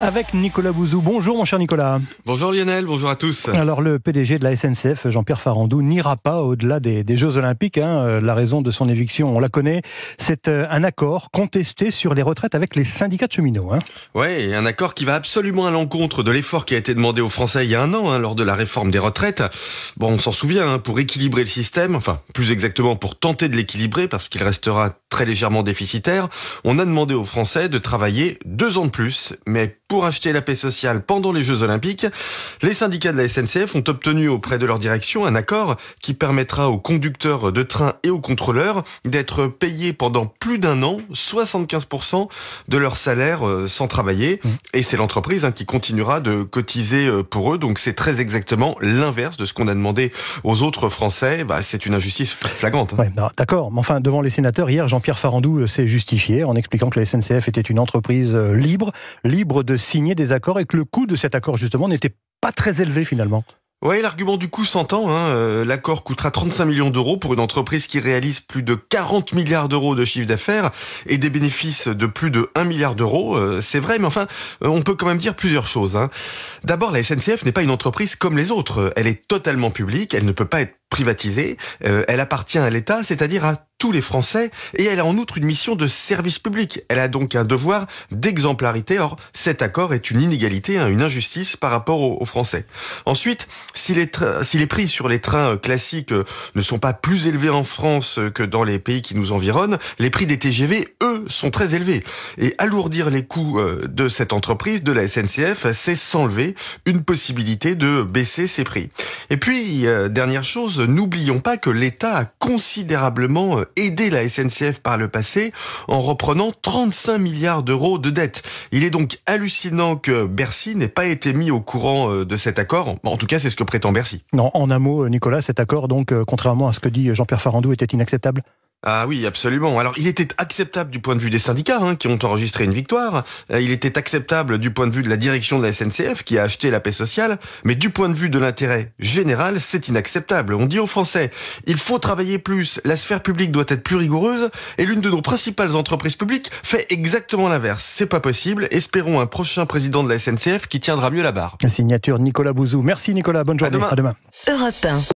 Avec Nicolas Bouzou. Bonjour mon cher Nicolas. Bonjour Lionel, bonjour à tous. Alors le PDG de la SNCF, Jean-Pierre Farandou, n'ira pas au-delà des, Jeux Olympiques. Hein. Euh, la raison de son éviction, on la connaît. C'est euh, un accord contesté sur les retraites avec les syndicats de cheminots. Hein. Oui, un accord qui va absolument à l'encontre de l'effort qui a été demandé aux Français il y a un an, hein, lors de la réforme des retraites. Bon, on s'en souvient, pour équilibrer le système, enfin plus exactement pour tenter de l'équilibrer, parce qu'il restera très légèrement déficitaire, on a demandé aux Français de travailler deux ans de plus, mais pour acheter la paix sociale pendant les Jeux Olympiques. Les syndicats de la SNCF ont obtenu auprès de leur direction un accord qui permettra aux conducteurs de train et aux contrôleurs d'être payés pendant plus d'un an 75% de leur salaire euh, sans travailler. Mmh. Et c'est l'entreprise hein, qui continuera de cotiser euh, pour eux. Donc c'est très exactement l'inverse de ce qu'on a demandé aux autres Français. Bah, c'est une injustice flagrante. Hein. Bah, d'accord. Mais enfin, devant les sénateurs, hier, Jean-Pierre Farandou euh, s'est justifié en expliquant que la SNCF était une entreprise libre, libre de signer des accords et que le coût de cet accord, justement, n'était pas très élevé finalement. Oui, l'argument du coût s'entend. Hein. Euh, l'accord coûtera 35 millions d'euros pour une entreprise qui réalise plus de 40 milliards d'euros de chiffre d'affaires et des bénéfices de plus de 1 milliard d'euros. Euh, c'est vrai, mais enfin, euh, on peut quand même dire plusieurs choses. Hein. D'abord, la SNCF n'est pas une entreprise comme les autres. Elle est totalement publique, elle ne peut pas être privatisée. Euh, elle appartient à l'État, c'est-à-dire à tous les Français, et elle a en outre une mission de service public. Elle a donc un devoir d'exemplarité. Or, cet accord est une inégalité, hein, une injustice par rapport aux, Français. Ensuite, si les, si les prix sur les trains euh, classiques euh, ne sont pas plus élevés en France que dans les pays qui nous environnent, les prix des TGV, eux, sont très élevés. Et alourdir les coûts de cette entreprise, de la SNCF, c'est s'enlever une possibilité de baisser ses prix. Et puis, dernière chose, n'oublions pas que l'État a considérablement euh, aidé la SNCF par le passé en reprenant 35 milliards d'euros de dettes. Il est donc hallucinant que Bercy n'ait pas été mis au courant euh, de cet accord. En tout cas, c'est ce que prétend Bercy. Non, en un mot, euh, Nicolas, cet accord, donc, contrairement à ce que dit Jean-Pierre Farandou, était inacceptable ah oui, absolument. Alors, il était acceptable du point de vue des syndicats hein, qui ont enregistré une victoire. Euh, il était acceptable du point de vue de la direction de la SNCF qui a acheté la paix sociale. Mais du point de vue de l'intérêt général, c'est inacceptable. On dit aux Français, il faut travailler plus, la sphère publique doit être plus rigoureuse. Et l'une de nos principales entreprises publiques fait exactement l'inverse. C'est pas possible. Espérons un prochain président de la SNCF qui tiendra mieux la barre. Signature Nicolas Bouzou. Merci Nicolas. Bonne journée. À demain.